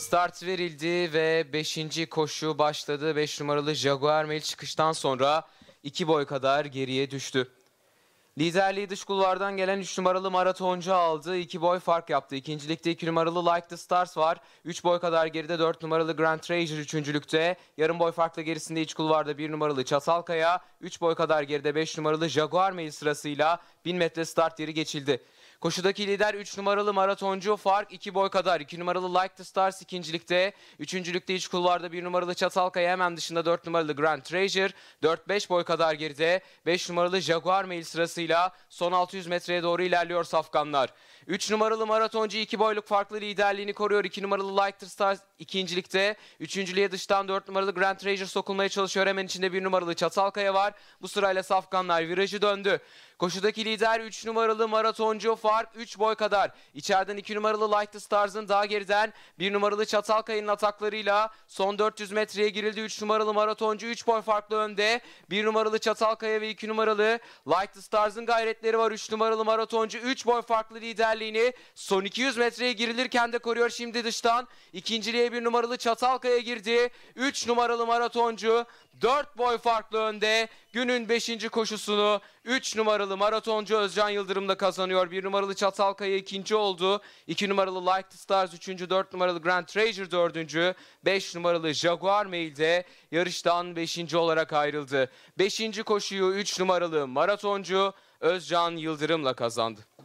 Start verildi ve 5. koşu başladı. 5 numaralı Jaguar Mail çıkıştan sonra 2 boy kadar geriye düştü. Liderliği dış kulvardan gelen 3 numaralı maratoncu aldı. 2 boy fark yaptı. İkincilikte 2 iki numaralı Like the Stars var. 3 boy kadar geride 4 numaralı Grand Treasure üçüncülükte. Yarım boy farkla gerisinde iç kulvarda 1 numaralı Çatalkaya. 3 boy kadar geride 5 numaralı Jaguar Mail sırasıyla 1000 metre start yeri geçildi. Koşudaki lider 3 numaralı maratoncu fark 2 boy kadar. 2 numaralı Like the Stars ikincilikte. Üçüncülükte iç kulvarda 1 numaralı Çatalkaya hemen dışında 4 numaralı Grand Treasure. 4-5 boy kadar geride. 5 numaralı Jaguar Mail sırasıyla son 600 metreye doğru ilerliyor safkanlar. 3 numaralı maratoncu 2 boyluk farklı liderliğini koruyor. 2 numaralı Like the Stars ikincilikte. Üçüncülüğe dıştan 4 numaralı Grand Treasure sokulmaya çalışıyor. Hemen içinde 1 numaralı Çatalkaya var. Bu sırayla safkanlar virajı döndü. Koşudaki lider 3 numaralı maratoncu fark 3 boy kadar. İçeriden 2 numaralı Light Stars'ın daha geriden 1 numaralı Çatalkaya'nın ataklarıyla son 400 metreye girildi. 3 numaralı maratoncu 3 boy farklı önde. 1 numaralı Çatalkaya ve 2 numaralı Light Stars'ın gayretleri var. 3 numaralı maratoncu 3 boy farklı liderliğini son 200 metreye girilirken de koruyor şimdi dıştan. İkinciliğe 1 numaralı Çatalkaya girdi. 3 numaralı maratoncu 4 boy farklı önde günün 5. koşusunu 3 numaralı maratoncu Özcan Yıldırım'da kazanıyor. 1 numaralı Çatalkaya ikinci oldu. 2 numaralı Like the Stars 3. 4 numaralı Grand Treasure 4. 5 numaralı Jaguar Mail'de yarıştan 5. olarak ayrıldı. 5. koşuyu 3 numaralı maratoncu Özcan Yıldırım'la kazandı.